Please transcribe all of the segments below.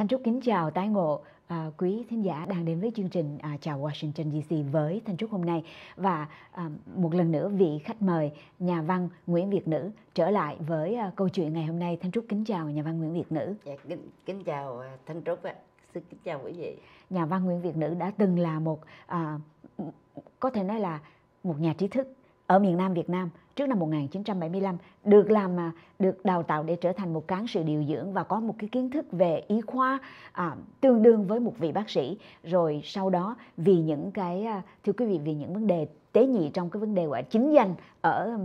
Thanh Trúc kính chào tái ngộ à, quý thính giả đang đến với chương trình à, Chào Washington DC với Thanh Trúc hôm nay và à, một lần nữa vị khách mời nhà văn Nguyễn Việt Nữ trở lại với à, câu chuyện ngày hôm nay Thanh Trúc kính chào nhà văn Nguyễn Việt Nữ. Dạ, kính, kính chào à, Thanh Trúc ạ. Xin kính chào quý vị. Nhà văn Nguyễn Việt Nữ đã từng là một à, có thể nói là một nhà trí thức ở miền Nam Việt Nam trước năm 1975 được làm à, được đào tạo để trở thành một cán sự điều dưỡng và có một cái kiến thức về y khoa à, tương đương với một vị bác sĩ rồi sau đó vì những cái à, thưa quý vị vì những vấn đề tế nhị trong cái vấn đề gọi chính danh ở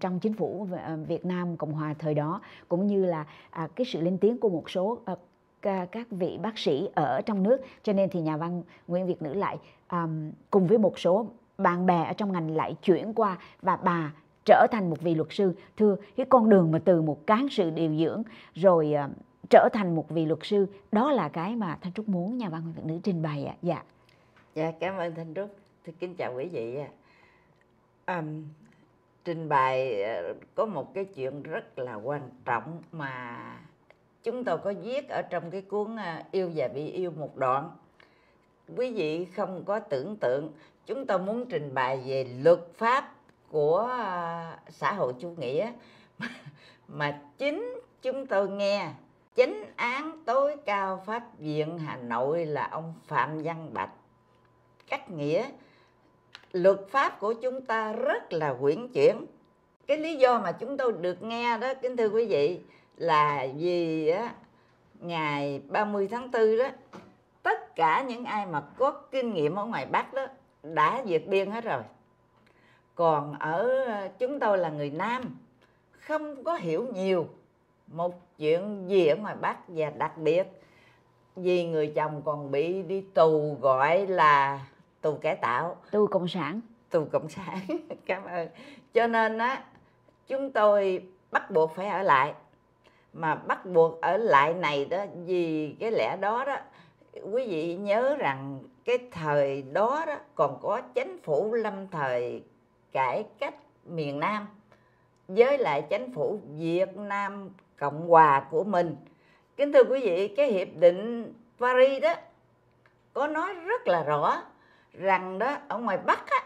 trong chính phủ à, Việt Nam Cộng hòa thời đó cũng như là à, cái sự lên tiếng của một số à, các vị bác sĩ ở trong nước cho nên thì nhà văn Nguyễn Việt Nữ lại à, cùng với một số bạn bè ở trong ngành lại chuyển qua và bà trở thành một vị luật sư thưa cái con đường mà từ một cán sự điều dưỡng rồi uh, trở thành một vị luật sư đó là cái mà thanh trúc muốn nhà văn hội phụ nữ trình bày ạ à. dạ dạ cảm ơn thanh trúc thì kính chào quý vị ạ um, trình bày ờ, có một cái chuyện rất là quan trọng mà chúng tôi có viết ở trong cái cuốn ờ, yêu và bị yêu một đoạn quý vị không có tưởng tượng chúng tôi muốn trình bày về luật pháp của à, xã hội chủ nghĩa mà chính chúng tôi nghe chính án tối cao pháp viện hà nội là ông phạm văn bạch cách nghĩa luật pháp của chúng ta rất là quyển chuyển cái lý do mà chúng tôi được nghe đó kính thưa quý vị là vì á, ngày 30 tháng 4 đó tất cả những ai mà có kinh nghiệm ở ngoài Bắc đó đã vượt biên hết rồi còn ở ờ, chúng tôi là người nam không có hiểu nhiều một chuyện gì ở ngoài bắc và đặc biệt vì người chồng còn bị đi tù gọi là tù cải tạo tù cộng sản tù cộng sản cảm ơn cho nên á chúng tôi bắt buộc phải ở lại mà bắt buộc ở lại này đó vì cái lẽ đó đó quý vị nhớ rằng cái thời đó đó còn có chính phủ lâm thời cải cách miền Nam với lại chính phủ Việt Nam Cộng hòa của mình. Kính thưa quý vị, cái hiệp định Paris đó có nói rất là rõ rằng đó ở ngoài Bắc á,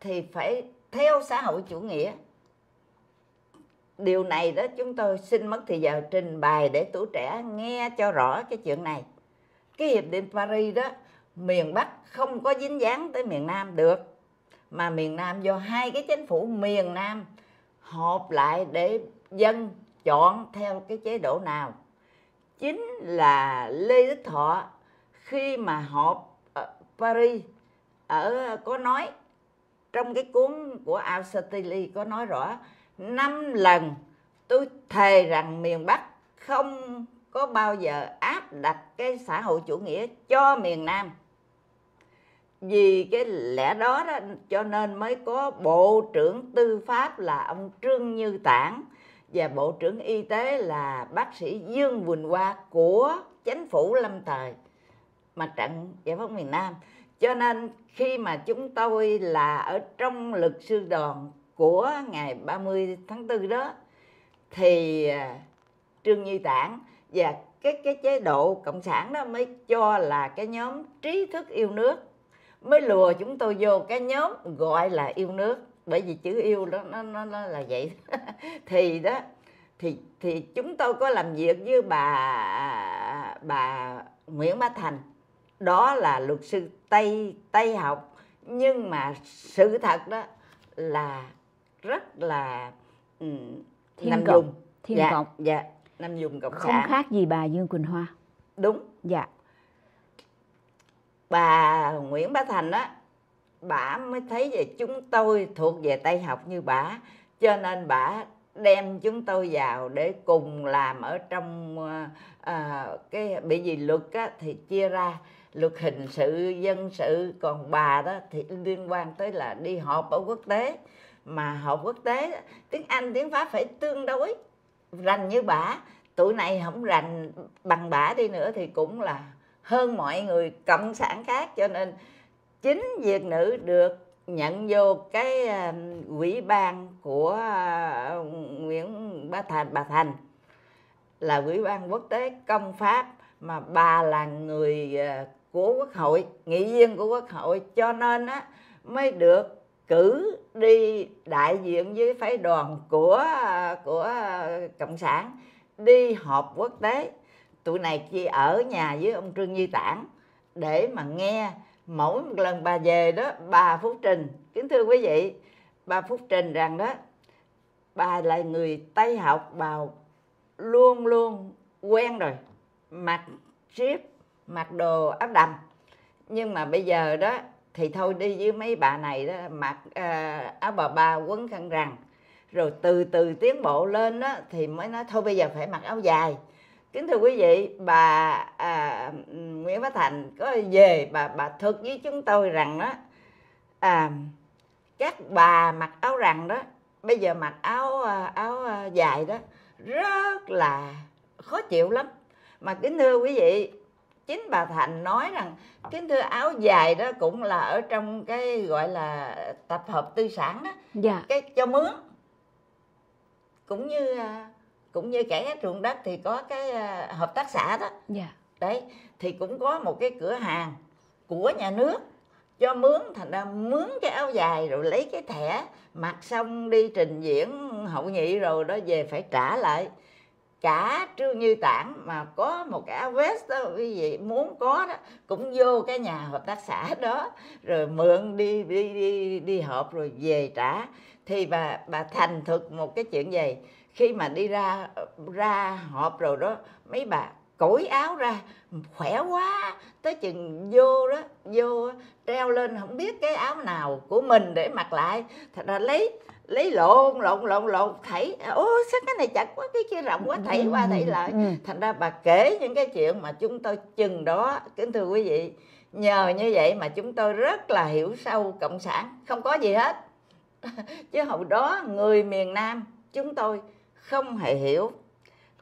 thì phải theo xã hội chủ nghĩa. Điều này đó chúng tôi xin mất thì giờ trình bày để tuổi trẻ nghe cho rõ cái chuyện này cái hiệp định Paris đó miền Bắc không có dính dáng tới miền Nam được mà miền Nam do hai cái chính phủ miền Nam họp lại để dân chọn theo cái chế độ nào chính là Lê Đức Thọ khi mà họp ở Paris ở có nói trong cái cuốn của al có nói rõ năm lần tôi thề rằng miền Bắc không có bao giờ áp đặt cái xã hội chủ nghĩa cho miền Nam vì cái lẽ đó, đó cho nên mới có bộ trưởng tư pháp là ông Trương Như Tản và bộ trưởng y tế là bác sĩ Dương Quỳnh Hoa của chính phủ lâm thời mặt trận giải phóng miền Nam cho nên khi mà chúng tôi là ở trong lực sư đoàn của ngày 30 tháng 4 đó thì à, Trương Như Tản và cái cái chế độ cộng sản đó mới cho là cái nhóm trí thức yêu nước mới lùa chúng tôi vô cái nhóm gọi là yêu nước bởi vì chữ yêu đó nó nó, nó là vậy thì đó thì thì chúng tôi có làm việc với bà bà Nguyễn Bá Thành đó là luật sư Tây Tây học nhưng mà sự thật đó là rất là um, thiên nằm vùng dạ, thiên dạ, cộng dạ Nam Dung cộng không sản không khác gì bà Dương Quỳnh Hoa đúng dạ bà Nguyễn Bá Thành á bà mới thấy về chúng tôi thuộc về Tây học như bà cho nên bà đem chúng tôi vào để cùng làm ở trong à, cái bị gì luật á, thì chia ra luật hình sự dân sự còn bà đó thì liên quan tới là đi họp ở quốc tế mà họp quốc tế tiếng Anh tiếng Pháp phải tương đối rành như bả tuổi này không rành bằng bả đi nữa thì cũng là hơn mọi người cộng sản khác cho nên chính việt nữ được nhận vô cái um, quỹ ban của uh, Nguyễn Bá Thành bà Thành là quỹ ban quốc tế công pháp mà bà là người uh, của quốc hội nghị viên của quốc hội cho nên á mới được cử đi đại diện với phái đoàn của của cộng sản đi họp quốc tế tụi này chỉ ở nhà với ông trương như tản để mà nghe mỗi một lần bà về đó bà phúc trình kính thưa quý vị bà phúc trình rằng đó bà là người tây học bà luôn luôn quen rồi mặc ship mặc đồ áo đầm nhưng mà bây giờ đó thì thôi đi với mấy bà này đó mặc à, áo bà ba quấn khăn rằn rồi từ từ tiến bộ lên đó thì mới nói thôi bây giờ phải mặc áo dài kính thưa quý vị bà à, Nguyễn Bá Thành có về bà bà thực với chúng tôi rằng đó à, các bà mặc áo rằn đó bây giờ mặc áo à, áo à, dài đó rất là khó chịu lắm mà kính thưa quý vị chính bà Thành nói rằng kính thưa áo dài đó cũng là ở trong cái gọi là tập hợp tư sản đó dạ. cái cho mướn cũng như à, cũng như kẻ ruộng đất thì có cái à, hợp tác xã đó dạ. đấy thì cũng có một cái cửa hàng của nhà nước cho mướn thành ra mướn cái áo dài rồi lấy cái thẻ mặc xong đi trình diễn hậu nhị rồi đó về phải trả lại cả trương như tảng mà có một cái áo vest đó quý vị muốn có đó cũng vô cái nhà hợp tác xã đó rồi mượn đi đi đi đi họp rồi về trả thì bà bà thành thực một cái chuyện gì khi mà đi ra ra họp rồi đó mấy bà cởi áo ra khỏe quá tới chừng vô đó vô treo lên không biết cái áo nào của mình để mặc lại thật ra lấy lấy lộn lộn lộn lộn thảy ô sao cái này chặt quá cái kia rộng quá thảy qua thảy ừ, lại ừ. thành ra bà kể những cái chuyện mà chúng tôi chừng đó kính thưa quý vị nhờ như vậy mà chúng tôi rất là hiểu sâu cộng sản không có gì hết chứ hồi đó người miền nam chúng tôi không hề hiểu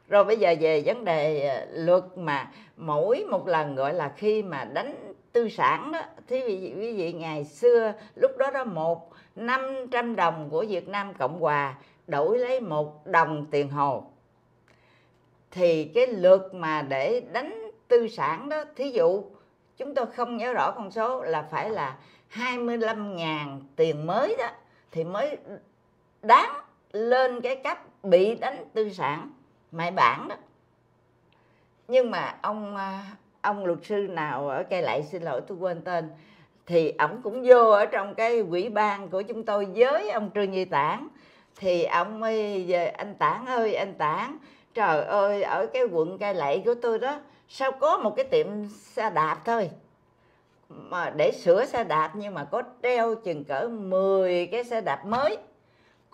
rồi bây giờ về vấn đề ờ, luật mà mỗi một lần gọi là khi mà đánh tư sản đó thì quý vị, vị ngày xưa lúc đó đó một 500 đồng của Việt Nam Cộng Hòa đổi lấy một đồng tiền hồ thì cái luật mà để đánh tư sản đó thí dụ chúng tôi không nhớ rõ con số là phải là 25.000 tiền mới đó thì mới đáng lên cái cấp bị đánh tư sản mại bản đó nhưng mà ông à, ông luật sư nào ở cây lại xin lỗi tôi quên tên thì ổng cũng vô ở trong cái quỹ ban của chúng tôi với ông trương duy tản thì ông mới về anh tản ơi anh tản trời ơi ở cái quận cai lậy của tôi đó sao có một cái tiệm xe đạp thôi mà để sửa xe đạp nhưng mà có treo chừng cỡ 10 cái xe đạp mới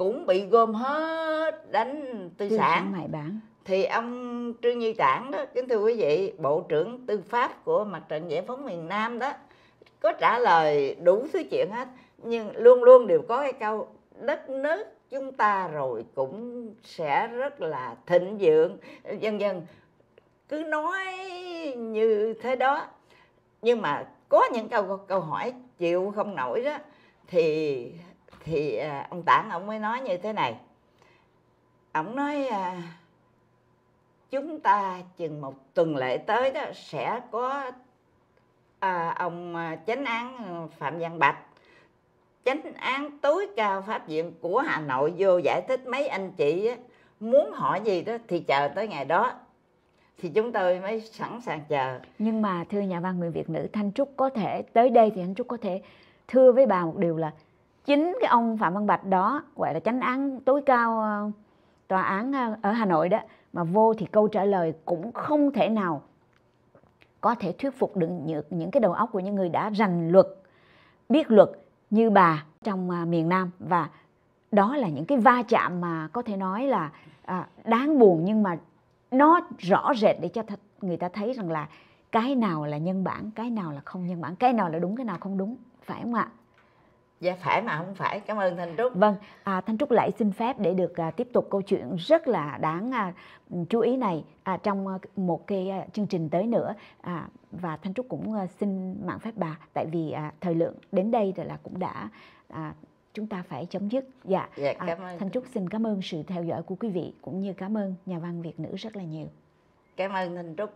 cũng bị gom hết đánh tư, tư sản ngoại bản thì ông trương như tản đó kính thưa quý vị bộ trưởng tư pháp của mặt trận giải phóng miền nam đó có trả lời đủ thứ chuyện hết nhưng luôn luôn đều có cái câu đất nước chúng ta rồi cũng sẽ rất là thịnh vượng dân dân cứ nói như thế đó nhưng mà có những câu câu hỏi chịu không nổi đó thì thì à, ông tản ông mới nói như thế này ông nói à, chúng ta chừng một tuần lễ tới đó sẽ có à, ông à, chánh án phạm văn bạch chánh án tối cao pháp viện của hà nội vô giải thích mấy anh chị muốn hỏi gì đó thì chờ tới ngày đó thì chúng tôi mới sẵn sàng chờ nhưng mà thưa nhà văn người việt nữ thanh trúc có thể tới đây thì anh trúc có thể thưa với bà một điều là chính cái ông phạm văn bạch đó gọi là chánh án tối cao ờ, tòa án ờ, ở hà nội đó mà vô thì câu trả lời cũng không thể nào có thể thuyết phục được những cái đầu óc của những người đã rành luật biết luật như bà trong ờ, miền nam và đó là những cái va chạm mà có thể nói là à, đáng buồn nhưng mà nó rõ rệt để cho người ta thấy rằng là cái nào là nhân bản cái nào là không nhân bản cái nào là đúng cái nào không đúng phải không ạ dạ phải mà không phải cảm ơn thanh trúc vâng à, thanh trúc lại xin phép để được à, tiếp tục câu chuyện rất là đáng à, chú ý này à, trong à, một cái à, chương trình tới nữa à, và thanh trúc cũng à, xin mạng phép bà tại vì à, thời lượng đến đây rồi là cũng đã à, chúng ta phải chấm dứt dạ, dạ à, cảm à, ơn. thanh trúc xin cảm ơn sự theo dõi của quý vị cũng như cảm ơn nhà văn việt nữ rất là nhiều cảm ơn thanh trúc